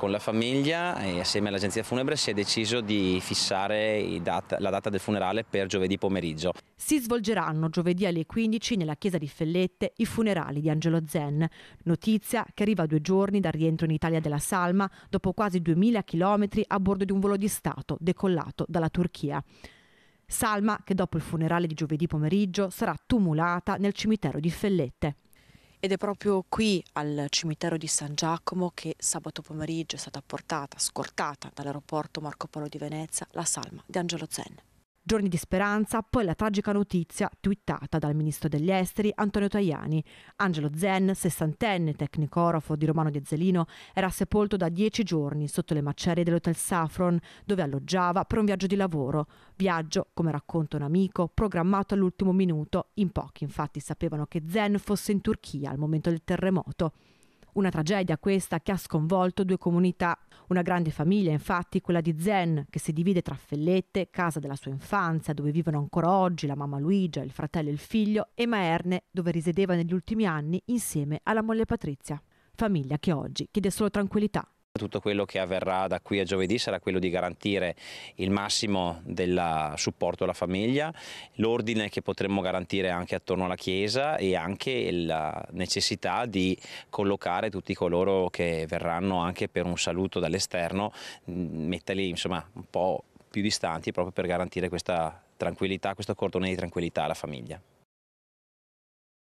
con la famiglia e assieme all'agenzia funebre si è deciso di fissare data, la data del funerale per giovedì pomeriggio. Si svolgeranno giovedì alle 15 nella chiesa di Fellette i funerali di Angelo Zen, notizia che arriva due giorni dal rientro in Italia della Salma dopo quasi 2000 chilometri a bordo di un volo di Stato decollato dalla Turchia. Salma che dopo il funerale di giovedì pomeriggio sarà tumulata nel cimitero di Fellette ed è proprio qui al cimitero di San Giacomo che sabato pomeriggio è stata portata, scortata dall'aeroporto Marco Polo di Venezia, la salma di Angelo Zen. Giorni di speranza, poi la tragica notizia twittata dal ministro degli esteri Antonio Tajani. Angelo Zen, sessantenne, tecnico orafo di Romano di Zelino, era sepolto da dieci giorni sotto le macerie dell'Hotel Saffron, dove alloggiava per un viaggio di lavoro. Viaggio, come racconta un amico, programmato all'ultimo minuto. In pochi, infatti, sapevano che Zen fosse in Turchia al momento del terremoto. Una tragedia questa che ha sconvolto due comunità. Una grande famiglia, infatti, quella di Zen, che si divide tra Fellette, casa della sua infanzia, dove vivono ancora oggi la mamma Luigia, il fratello e il figlio, e Maerne, dove risiedeva negli ultimi anni insieme alla moglie Patrizia. Famiglia che oggi chiede solo tranquillità tutto quello che avverrà da qui a giovedì sarà quello di garantire il massimo del supporto alla famiglia, l'ordine che potremmo garantire anche attorno alla chiesa e anche la necessità di collocare tutti coloro che verranno anche per un saluto dall'esterno, mm, metterli insomma un po' più distanti proprio per garantire questa tranquillità, questo cordone di tranquillità alla famiglia.